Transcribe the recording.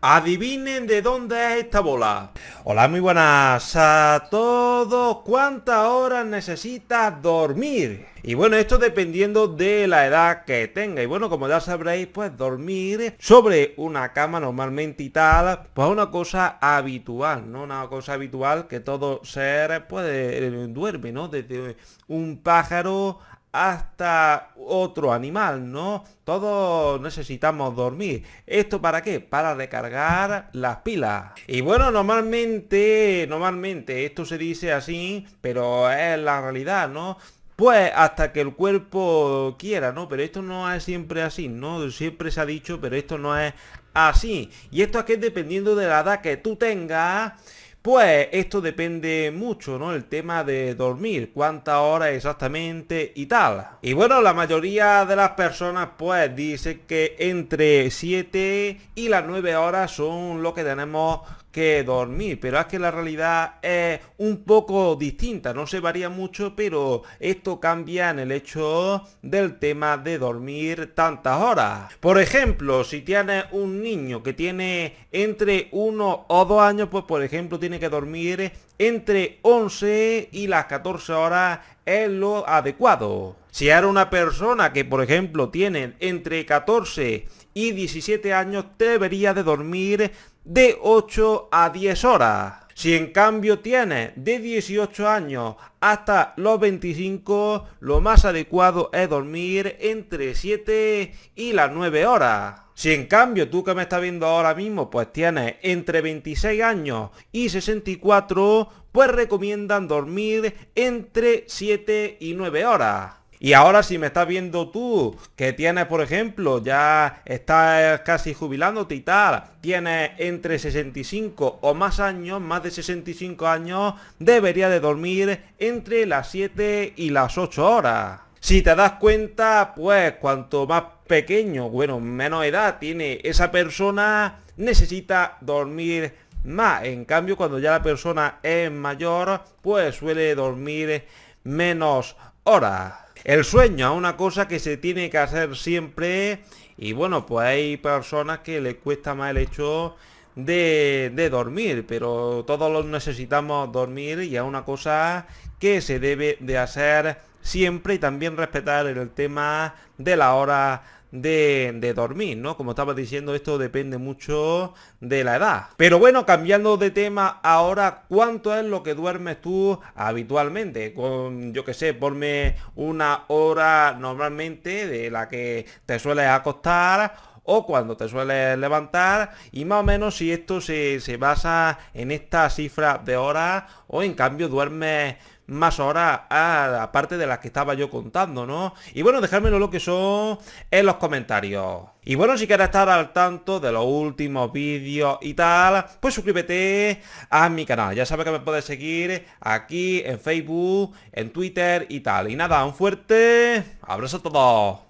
Adivinen de dónde es esta bola. Hola, muy buenas a todos. ¿Cuántas horas necesitas dormir? Y bueno, esto dependiendo de la edad que tenga. Y bueno, como ya sabréis, pues dormir sobre una cama normalmente y tal, pues una cosa habitual, ¿no? Una cosa habitual que todo ser, puede eh, duerme, ¿no? Desde un pájaro hasta otro animal, ¿no? Todos necesitamos dormir. ¿Esto para qué? Para recargar las pilas. Y bueno, normalmente, normalmente esto se dice así, pero es la realidad, ¿no? Pues hasta que el cuerpo quiera, ¿no? Pero esto no es siempre así, ¿no? Siempre se ha dicho, pero esto no es así. Y esto es que dependiendo de la edad que tú tengas pues esto depende mucho, ¿no? El tema de dormir, cuántas horas exactamente y tal. Y bueno, la mayoría de las personas pues dice que entre 7 y las 9 horas son lo que tenemos dormir, pero es que la realidad es un poco distinta, no se varía mucho, pero esto cambia en el hecho del tema de dormir tantas horas. Por ejemplo, si tienes un niño que tiene entre 1 o dos años, pues por ejemplo tiene que dormir entre 11 y las 14 horas es lo adecuado. Si era una persona que, por ejemplo, tiene entre 14 y 17 años, debería de dormir de 8 a 10 horas. Si en cambio tienes de 18 años hasta los 25, lo más adecuado es dormir entre 7 y las 9 horas. Si en cambio tú que me estás viendo ahora mismo pues tienes entre 26 años y 64, pues recomiendan dormir entre 7 y 9 horas. Y ahora si me estás viendo tú, que tienes, por ejemplo, ya estás casi jubilándote y tal, tienes entre 65 o más años, más de 65 años, debería de dormir entre las 7 y las 8 horas. Si te das cuenta, pues cuanto más pequeño, bueno, menos edad tiene esa persona, necesita dormir más. En cambio, cuando ya la persona es mayor, pues suele dormir menos horas el sueño a una cosa que se tiene que hacer siempre y bueno, pues hay personas que les cuesta más el hecho de, de dormir, pero todos los necesitamos dormir y es una cosa que se debe de hacer siempre y también respetar el tema de la hora de, dormir, ¿no? Como estaba diciendo, esto depende mucho de la edad. Pero bueno, cambiando de tema ahora, ¿cuánto es lo que duermes tú habitualmente? Con, yo que sé, ponme una hora normalmente de la que te sueles acostar o cuando te sueles levantar y más o menos si esto se, se basa en esta cifra de horas o en cambio duermes más horas a la parte de la que estaba yo contando, ¿no? Y bueno, dejármelo lo que son en los comentarios. Y bueno, si quieres estar al tanto de los últimos vídeos y tal, pues suscríbete a mi canal. Ya sabes que me puedes seguir aquí en Facebook, en Twitter y tal. Y nada, un fuerte abrazo a todos.